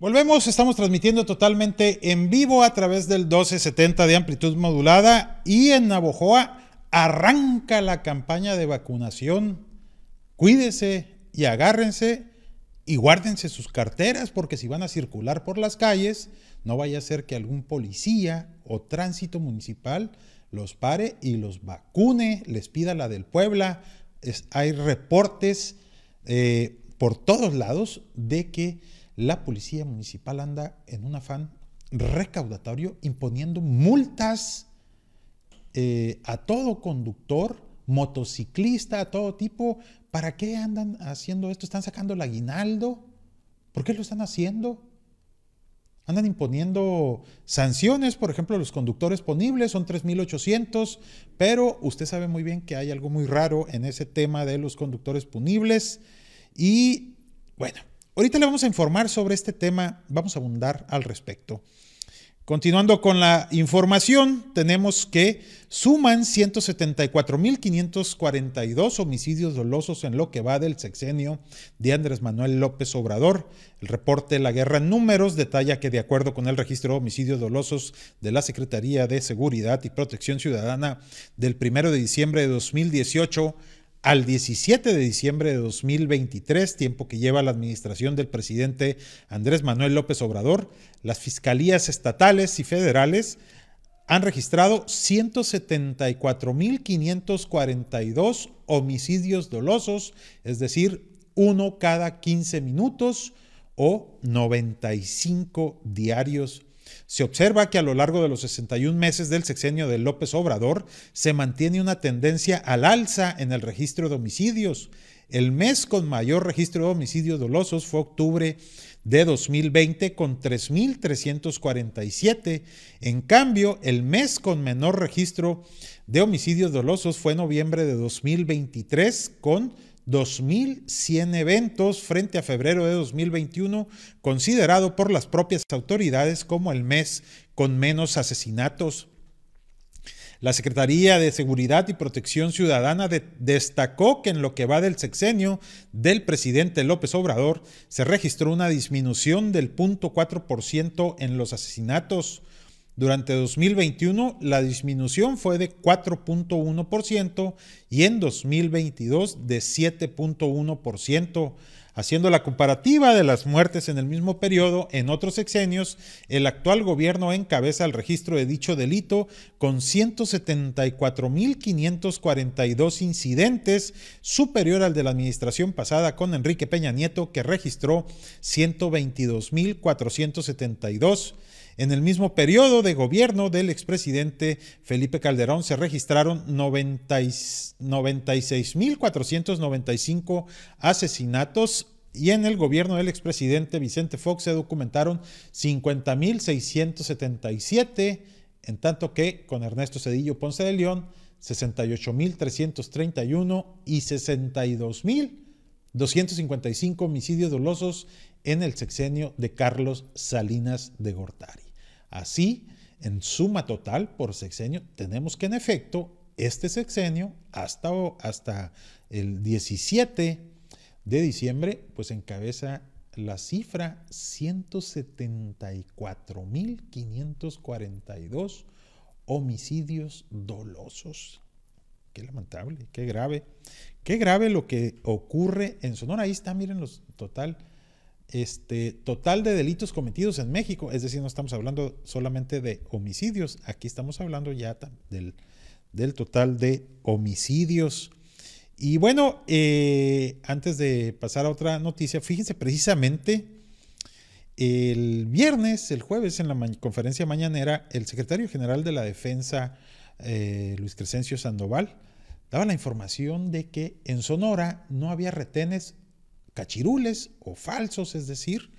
Volvemos, estamos transmitiendo totalmente en vivo a través del 1270 de amplitud modulada y en Navojoa arranca la campaña de vacunación. Cuídense y agárrense y guárdense sus carteras porque si van a circular por las calles, no vaya a ser que algún policía o tránsito municipal los pare y los vacune, les pida la del Puebla. hay reportes eh, por todos lados de que la policía municipal anda en un afán recaudatorio imponiendo multas eh, a todo conductor, motociclista, a todo tipo. ¿Para qué andan haciendo esto? ¿Están sacando el aguinaldo? ¿Por qué lo están haciendo? Andan imponiendo sanciones, por ejemplo, los conductores punibles son 3.800, pero usted sabe muy bien que hay algo muy raro en ese tema de los conductores punibles. Y bueno, Ahorita le vamos a informar sobre este tema, vamos a abundar al respecto. Continuando con la información, tenemos que suman 174.542 homicidios dolosos en lo que va del sexenio de Andrés Manuel López Obrador. El reporte La Guerra en Números detalla que de acuerdo con el registro de homicidios dolosos de la Secretaría de Seguridad y Protección Ciudadana del 1 de diciembre de 2018, al 17 de diciembre de 2023, tiempo que lleva la administración del presidente Andrés Manuel López Obrador, las fiscalías estatales y federales han registrado 174.542 homicidios dolosos, es decir, uno cada 15 minutos o 95 diarios se observa que a lo largo de los 61 meses del sexenio de López Obrador se mantiene una tendencia al alza en el registro de homicidios. El mes con mayor registro de homicidios dolosos fue octubre de 2020 con 3.347. En cambio, el mes con menor registro de homicidios dolosos fue noviembre de 2023 con 2.100 eventos frente a febrero de 2021, considerado por las propias autoridades como el mes con menos asesinatos. La Secretaría de Seguridad y Protección Ciudadana destacó que en lo que va del sexenio del presidente López Obrador se registró una disminución del 0.4% en los asesinatos. Durante 2021 la disminución fue de 4.1% y en 2022 de 7.1%. Haciendo la comparativa de las muertes en el mismo periodo en otros sexenios, el actual gobierno encabeza el registro de dicho delito con 174.542 incidentes, superior al de la administración pasada con Enrique Peña Nieto, que registró 122.472. En el mismo periodo de gobierno del expresidente Felipe Calderón se registraron 96.495 asesinatos y en el gobierno del expresidente Vicente Fox se documentaron 50.677, en tanto que con Ernesto Cedillo Ponce de León 68.331 y 62.255 homicidios dolosos en el sexenio de Carlos Salinas de Gortari. Así, en suma total por sexenio, tenemos que en efecto este sexenio hasta, hasta el 17 de diciembre, pues encabeza la cifra 174.542 homicidios dolosos. Qué lamentable, qué grave. Qué grave lo que ocurre en Sonora. Ahí está, miren los total este, total de delitos cometidos en México, es decir, no estamos hablando solamente de homicidios, aquí estamos hablando ya del, total de homicidios. Y bueno, eh, antes de pasar a otra noticia, fíjense precisamente el viernes, el jueves, en la conferencia mañanera, el secretario general de la Defensa, eh, Luis Crescencio Sandoval, daba la información de que en Sonora no había retenes cachirules o falsos, es decir,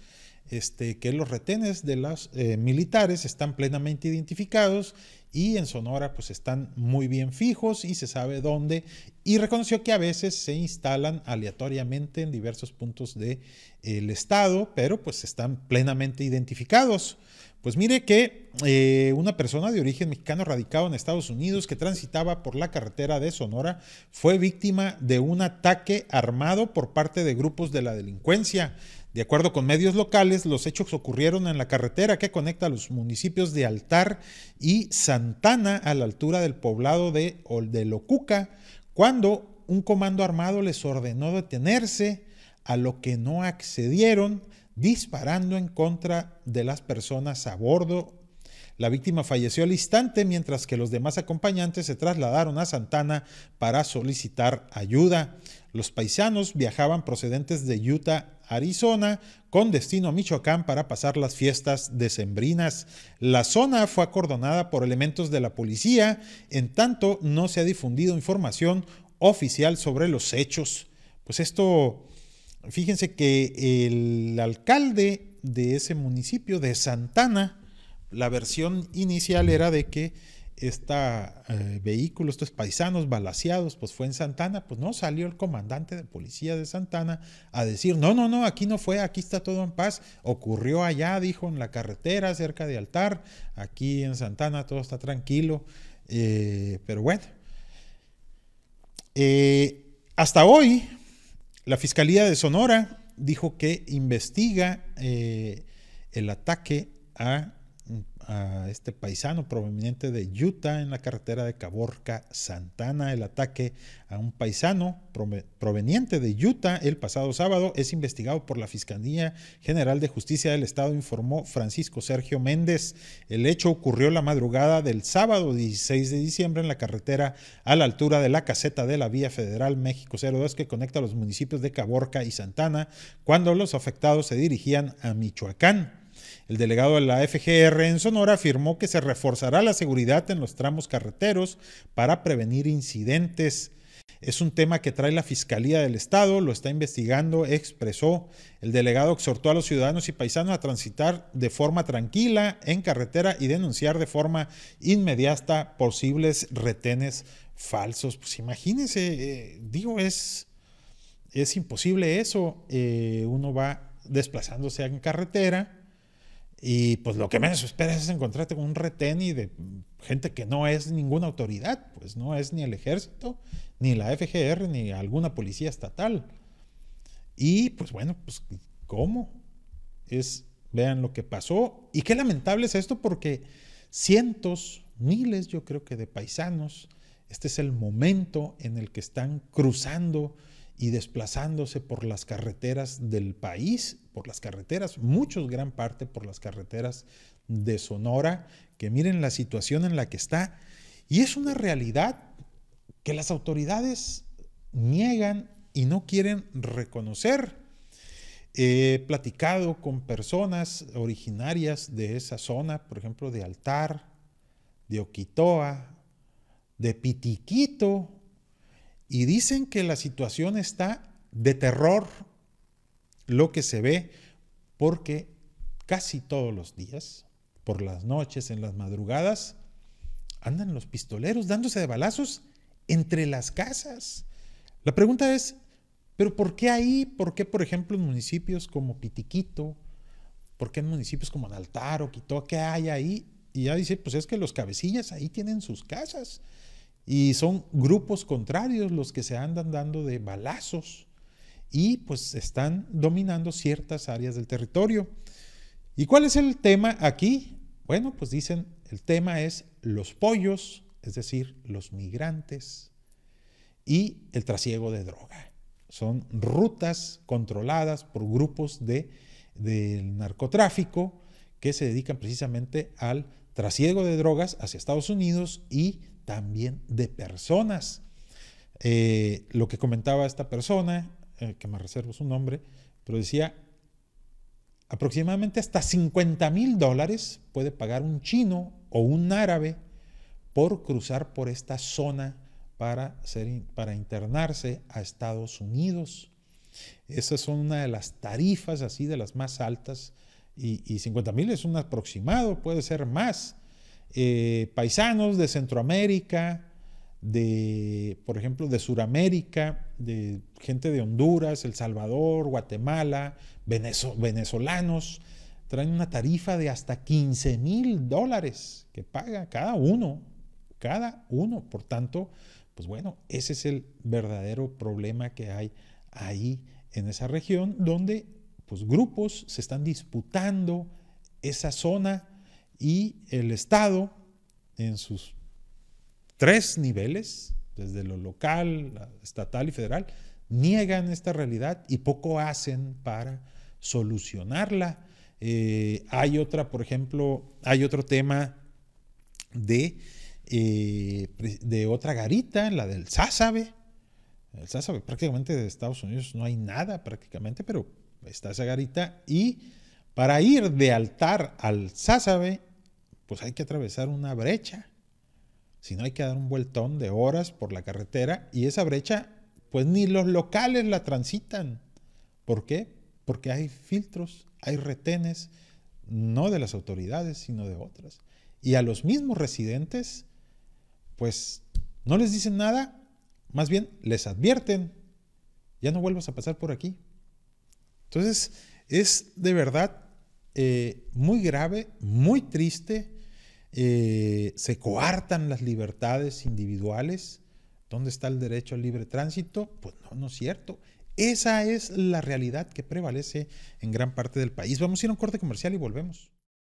este, que los retenes de los eh, militares están plenamente identificados y en Sonora pues están muy bien fijos y se sabe dónde y reconoció que a veces se instalan aleatoriamente en diversos puntos del de, estado, pero pues están plenamente identificados. Pues mire que eh, una persona de origen mexicano radicado en Estados Unidos que transitaba por la carretera de Sonora fue víctima de un ataque armado por parte de grupos de la delincuencia. De acuerdo con medios locales, los hechos ocurrieron en la carretera que conecta los municipios de Altar y Santana a la altura del poblado de Locuca, cuando un comando armado les ordenó detenerse, a lo que no accedieron disparando en contra de las personas a bordo. La víctima falleció al instante mientras que los demás acompañantes se trasladaron a Santana para solicitar ayuda. Los paisanos viajaban procedentes de Utah, Arizona, con destino a Michoacán para pasar las fiestas decembrinas. La zona fue acordonada por elementos de la policía, en tanto no se ha difundido información oficial sobre los hechos. Pues esto Fíjense que el alcalde de ese municipio de Santana, la versión inicial era de que este vehículo, estos paisanos balaseados, pues fue en Santana, pues no salió el comandante de policía de Santana a decir, no, no, no, aquí no fue, aquí está todo en paz, ocurrió allá, dijo, en la carretera, cerca de Altar, aquí en Santana todo está tranquilo, eh, pero bueno. Eh, hasta hoy, la Fiscalía de Sonora dijo que investiga eh, el ataque a a este paisano proveniente de Utah en la carretera de Caborca Santana. El ataque a un paisano proveniente de Utah el pasado sábado es investigado por la Fiscalía General de Justicia del Estado, informó Francisco Sergio Méndez. El hecho ocurrió la madrugada del sábado 16 de diciembre en la carretera a la altura de la caseta de la Vía Federal México 02 que conecta los municipios de Caborca y Santana, cuando los afectados se dirigían a Michoacán. El delegado de la FGR en Sonora afirmó que se reforzará la seguridad en los tramos carreteros para prevenir incidentes. Es un tema que trae la Fiscalía del Estado, lo está investigando, expresó. El delegado exhortó a los ciudadanos y paisanos a transitar de forma tranquila en carretera y denunciar de forma inmediata posibles retenes falsos. Pues imagínense, eh, digo, es, es imposible eso. Eh, uno va desplazándose en carretera y pues lo que menos esperas es encontrarte con un retén y de gente que no es ninguna autoridad, pues no es ni el ejército, ni la FGR, ni alguna policía estatal. Y pues bueno, pues ¿cómo? Es, vean lo que pasó. Y qué lamentable es esto porque cientos, miles yo creo que de paisanos, este es el momento en el que están cruzando y desplazándose por las carreteras del país por las carreteras, muchos gran parte por las carreteras de Sonora, que miren la situación en la que está. Y es una realidad que las autoridades niegan y no quieren reconocer. He platicado con personas originarias de esa zona, por ejemplo, de Altar, de Oquitoa, de Pitiquito, y dicen que la situación está de terror lo que se ve, porque casi todos los días, por las noches, en las madrugadas, andan los pistoleros dándose de balazos entre las casas. La pregunta es, ¿pero por qué ahí? ¿Por qué, por ejemplo, en municipios como Pitiquito? ¿Por qué en municipios como o Quito? ¿Qué hay ahí? Y ya dice, pues es que los cabecillas ahí tienen sus casas. Y son grupos contrarios los que se andan dando de balazos y pues están dominando ciertas áreas del territorio. ¿Y cuál es el tema aquí? Bueno, pues dicen, el tema es los pollos, es decir, los migrantes y el trasiego de droga. Son rutas controladas por grupos de, del narcotráfico que se dedican precisamente al trasiego de drogas hacia Estados Unidos y también de personas. Eh, lo que comentaba esta persona eh, que me reservo su nombre, pero decía, aproximadamente hasta 50 mil dólares puede pagar un chino o un árabe por cruzar por esta zona para, ser, para internarse a Estados Unidos. Esas son una de las tarifas así de las más altas y, 50 mil es un aproximado, puede ser más. Eh, paisanos de Centroamérica, de, por ejemplo, de Suramérica, de gente de Honduras, El Salvador, Guatemala, venezolanos, traen una tarifa de hasta 15 mil dólares que paga cada uno, cada uno. Por tanto, pues bueno, ese es el verdadero problema que hay ahí en esa región donde pues grupos se están disputando esa zona y el Estado en sus tres niveles, desde lo local, estatal y federal, niegan esta realidad y poco hacen para solucionarla. Eh, hay otra, por ejemplo, hay otro tema de, eh, de otra garita, la del Sázabe. El Sásabe, prácticamente de Estados Unidos no hay nada prácticamente, pero está esa garita y para ir de altar al Sázabe, pues hay que atravesar una brecha si no, hay que dar un vueltón de horas por la carretera y esa brecha, pues ni los locales la transitan. ¿Por qué? Porque hay filtros, hay retenes, no de las autoridades, sino de otras. Y a los mismos residentes, pues no les dicen nada, más bien les advierten, ya no vuelvas a pasar por aquí. Entonces, es de verdad eh, muy grave, muy triste eh, se coartan las libertades individuales. ¿Dónde está el derecho al libre tránsito? Pues no, no es cierto. Esa es la realidad que prevalece en gran parte del país. Vamos a ir a un corte comercial y volvemos.